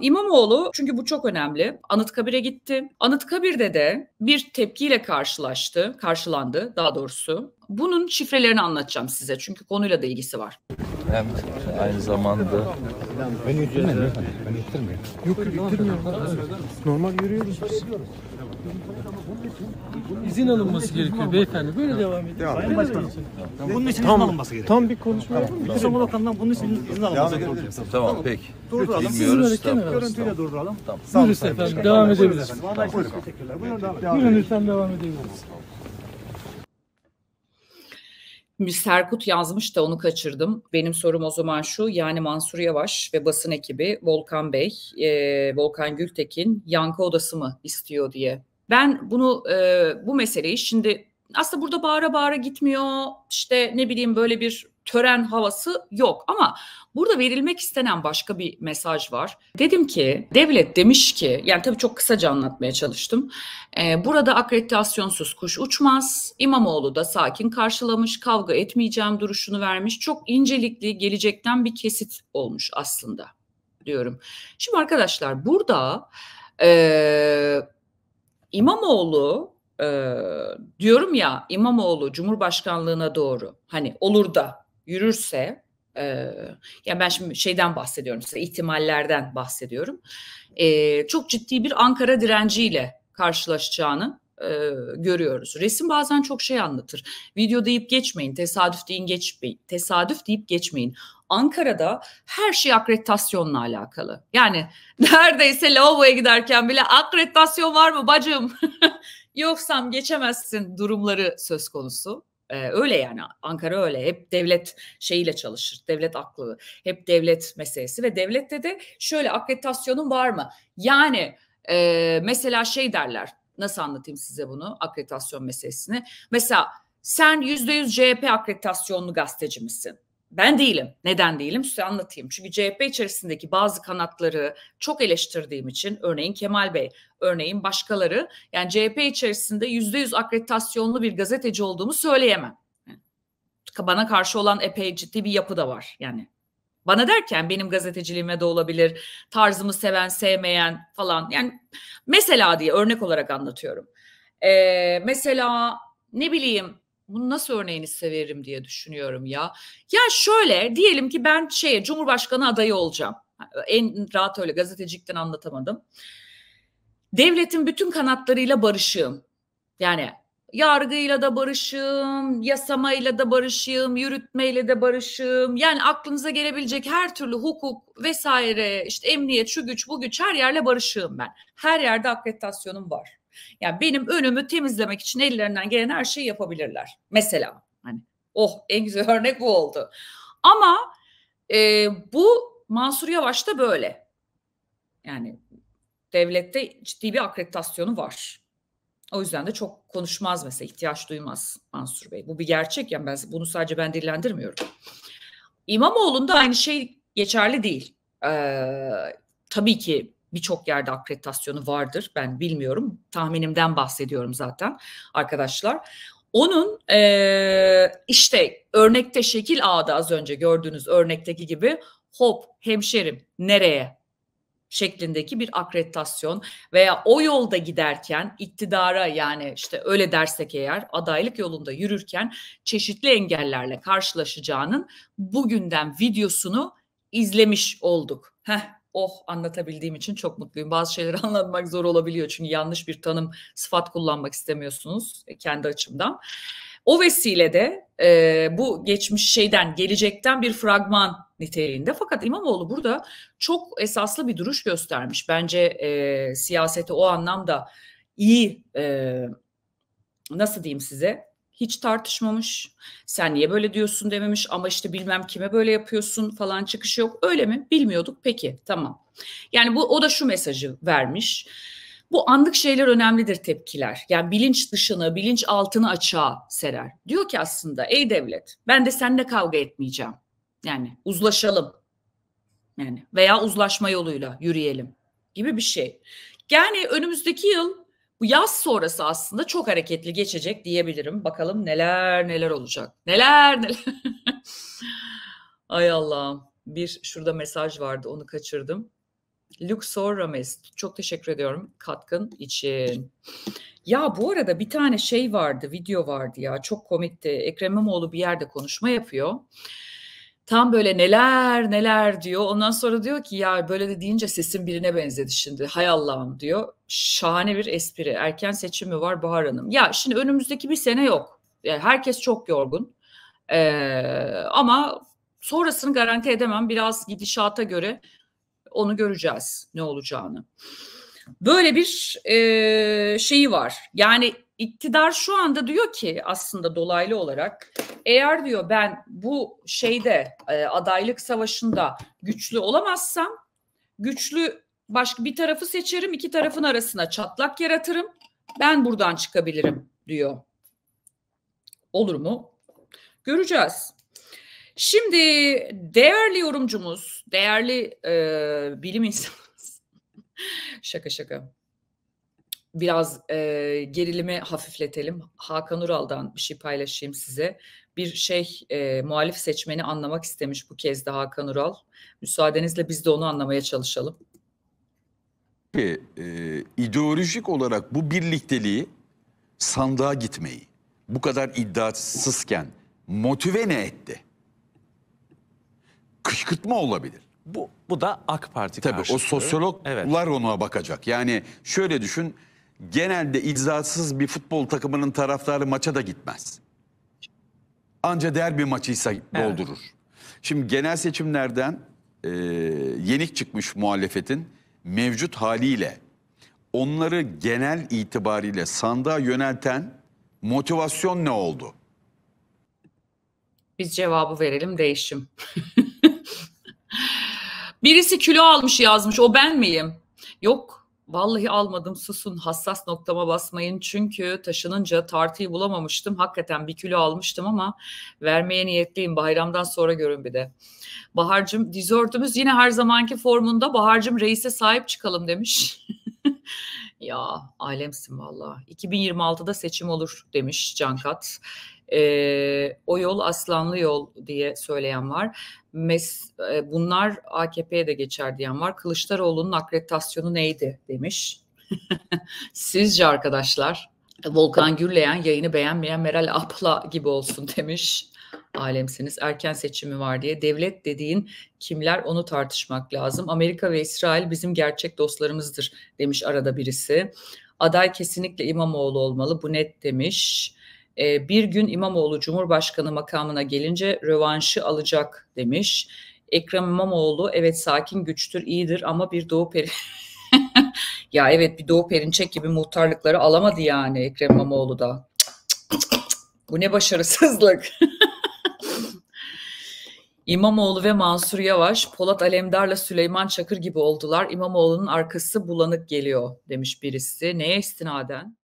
İmamoğlu çünkü bu çok önemli. Anıtkabir'e gitti. Anıtkabir'de de bir tepkiyle karşılaştı, karşılandı daha doğrusu. Bunun şifrelerini anlatacağım size çünkü konuyla da ilgisi var hem aynı zamanda Beni ittirmeyin lütfen. Beni Yok yok Normal yürüyoruz biz. İzin alınması gerekiyor beyefendi. Böyle devam edin. Devam edin. Şey. Bunun için izin alınması gerekiyor. Tam bir konuşma. Milli Savunma Bakanı'ndan bunun için izin alınması gerekiyor. Tamam peki. Durduralım. Sizin hareketi Görüntüyle durduralım. Buyurun efendim. Devam edebiliriz. Buyurun devam edebiliriz. Buyurun devam edebiliriz. Serkut yazmış da onu kaçırdım. Benim sorum o zaman şu yani Mansur Yavaş ve basın ekibi Volkan Bey, e, Volkan Gültekin yankı odası mı istiyor diye. Ben bunu e, bu meseleyi şimdi aslında burada bağıra bağıra gitmiyor İşte ne bileyim böyle bir tören havası yok ama burada verilmek istenen başka bir mesaj var. Dedim ki devlet demiş ki yani tabii çok kısaca anlatmaya çalıştım. Ee, burada akreditasyonsuz kuş uçmaz. İmamoğlu da sakin karşılamış kavga etmeyeceğim duruşunu vermiş. Çok incelikli gelecekten bir kesit olmuş aslında diyorum. Şimdi arkadaşlar burada e, İmamoğlu e, diyorum ya İmamoğlu Cumhurbaşkanlığına doğru hani olur da yürürse e, yani ben şimdi şeyden bahsediyorum size ihtimallerden bahsediyorum. E, çok ciddi bir Ankara direnciyle karşılaşacağını e, görüyoruz. Resim bazen çok şey anlatır. Video deyip geçmeyin, tesadüf deyin geçmeyin, tesadüf deyip geçmeyin. Ankara'da her şey akreditasyonla alakalı. Yani neredeyse lavaboya giderken bile akreditasyon var mı bacım? Yoksam geçemezsin durumları söz konusu. Ee, öyle yani Ankara öyle hep devlet şeyiyle çalışır. Devlet aklı hep devlet meselesi ve devlette de şöyle akreditasyonun var mı? Yani e, mesela şey derler nasıl anlatayım size bunu akreditasyon meselesini. Mesela sen %100 CHP akreditasyonlu gazeteci misin? Ben değilim. Neden değilim? Size anlatayım. Çünkü CHP içerisindeki bazı kanatları çok eleştirdiğim için örneğin Kemal Bey, örneğin başkaları yani CHP içerisinde yüzde yüz akreditasyonlu bir gazeteci olduğumu söyleyemem. Bana karşı olan epey ciddi bir yapı da var yani. Bana derken benim gazeteciliğime de olabilir, tarzımı seven, sevmeyen falan. Yani mesela diye örnek olarak anlatıyorum. Ee, mesela ne bileyim bunu nasıl örneğini severim diye düşünüyorum ya. Ya şöyle diyelim ki ben şeye Cumhurbaşkanı adayı olacağım. En rahat öyle gazetecilikten anlatamadım. Devletin bütün kanatlarıyla barışığım. Yani yargıyla da barışığım, yasamayla da barışığım, yürütmeyle de barışığım. Yani aklınıza gelebilecek her türlü hukuk vesaire işte emniyet şu güç bu güç her yerle barışığım ben. Her yerde akreditasyonum var. Yani benim önümü temizlemek için ellerinden gelen her şeyi yapabilirler. Mesela hani oh en güzel örnek bu oldu. Ama e, bu Mansur Yavaş da böyle. Yani devlette ciddi bir akreditasyonu var. O yüzden de çok konuşmaz mesela ihtiyaç duymaz Mansur Bey. Bu bir gerçek yani ben bunu sadece ben dillendirmiyorum. İmamoğlu'nda aynı şey geçerli değil. Ee, tabii ki birçok yerde akreditasyonu vardır. Ben bilmiyorum. Tahminimden bahsediyorum zaten arkadaşlar. Onun e, işte örnekte şekil ağda az önce gördüğünüz örnekteki gibi hop hemşerim nereye şeklindeki bir akreditasyon veya o yolda giderken iktidara yani işte öyle dersek eğer adaylık yolunda yürürken çeşitli engellerle karşılaşacağının bugünden videosunu izlemiş olduk. Heh, oh anlatabildiğim için çok mutluyum. Bazı şeyleri anlatmak zor olabiliyor çünkü yanlış bir tanım sıfat kullanmak istemiyorsunuz e, kendi açımdan. O vesilede e, bu geçmiş şeyden gelecekten bir fragman niteliğinde fakat İmamoğlu burada çok esaslı bir duruş göstermiş. Bence e, siyasete o anlamda iyi e, nasıl diyeyim size hiç tartışmamış. Sen niye böyle diyorsun dememiş ama işte bilmem kime böyle yapıyorsun falan çıkış yok. Öyle mi? Bilmiyorduk. Peki tamam. Yani bu o da şu mesajı vermiş. Bu anlık şeyler önemlidir tepkiler. Yani bilinç dışını, bilinç altını açığa serer. Diyor ki aslında ey devlet ben de seninle kavga etmeyeceğim. Yani uzlaşalım. Yani veya uzlaşma yoluyla yürüyelim gibi bir şey. Yani önümüzdeki yıl bu yaz sonrası aslında çok hareketli geçecek diyebilirim. Bakalım neler neler olacak. Neler neler. Ay Allah'ım. Bir şurada mesaj vardı onu kaçırdım. Luxor Rames. Çok teşekkür ediyorum katkın için. Ya bu arada bir tane şey vardı, video vardı ya. Çok komikti. Ekrem İmamoğlu bir yerde konuşma yapıyor tam böyle neler neler diyor. Ondan sonra diyor ki ya böyle de deyince sesin birine benzedi şimdi. Hay Allah'ım diyor. Şahane bir espri. Erken seçimi var Bahar Hanım. Ya şimdi önümüzdeki bir sene yok. Yani herkes çok yorgun. Ee, ama sonrasını garanti edemem. Biraz gidişata göre onu göreceğiz ne olacağını. Böyle bir e, şeyi var. Yani iktidar şu anda diyor ki aslında dolaylı olarak eğer diyor ben bu şeyde e, adaylık savaşında güçlü olamazsam güçlü başka bir tarafı seçerim iki tarafın arasına çatlak yaratırım ben buradan çıkabilirim diyor. Olur mu? Göreceğiz. Şimdi değerli yorumcumuz, değerli e, bilim insanı şaka şaka. Biraz e, gerilimi hafifletelim. Hakan Ural'dan bir şey paylaşayım size. Bir şey e, muhalif seçmeni anlamak istemiş bu kez de Hakan Ural. Müsaadenizle biz de onu anlamaya çalışalım. E, ideolojik olarak bu birlikteliği sandığa gitmeyi bu kadar iddiasızken motive ne etti? Kışkırtma olabilir. Bu, bu da AK Parti Tabii karşıtı. o sosyologlar evet. ona bakacak. Yani şöyle düşün genelde icrasız bir futbol takımının taraftarı maça da gitmez. Anca derbi maçıysa evet. doldurur. Şimdi genel seçimlerden e, yenik çıkmış muhalefetin mevcut haliyle onları genel itibariyle sandığa yönelten motivasyon ne oldu? Biz cevabı verelim değişim. Birisi kilo almış yazmış o ben miyim? Yok vallahi almadım susun hassas noktama basmayın çünkü taşınınca tartıyı bulamamıştım. Hakikaten bir kilo almıştım ama vermeye niyetliyim bayramdan sonra görün bir de. Bahar'cım dizörtümüz yine her zamanki formunda Bahar'cım reise sahip çıkalım demiş. ya alemsin valla. 2026'da seçim olur demiş Cankat. E, o yol aslanlı yol diye söyleyen var. Mes, e, bunlar AKP'ye de geçer diyen var. Kılıçdaroğlu'nun akreditasyonu neydi demiş. Sizce arkadaşlar Volkan Gürleyen yayını beğenmeyen Meral Apla gibi olsun demiş. Alemsiniz erken seçimi var diye. Devlet dediğin kimler onu tartışmak lazım. Amerika ve İsrail bizim gerçek dostlarımızdır demiş arada birisi. Aday kesinlikle İmamoğlu olmalı bu net demiş. Ee, bir gün İmamoğlu Cumhurbaşkanı makamına gelince rövanşı alacak demiş. Ekrem İmamoğlu evet sakin güçtür iyidir ama bir Doğu Peri ya evet bir Doğu Perinçek gibi muhtarlıkları alamadı yani Ekrem İmamoğlu da. Bu ne başarısızlık. İmamoğlu ve Mansur Yavaş, Polat Alemdar'la Süleyman Çakır gibi oldular. İmamoğlu'nun arkası bulanık geliyor demiş birisi. Neye istinaden?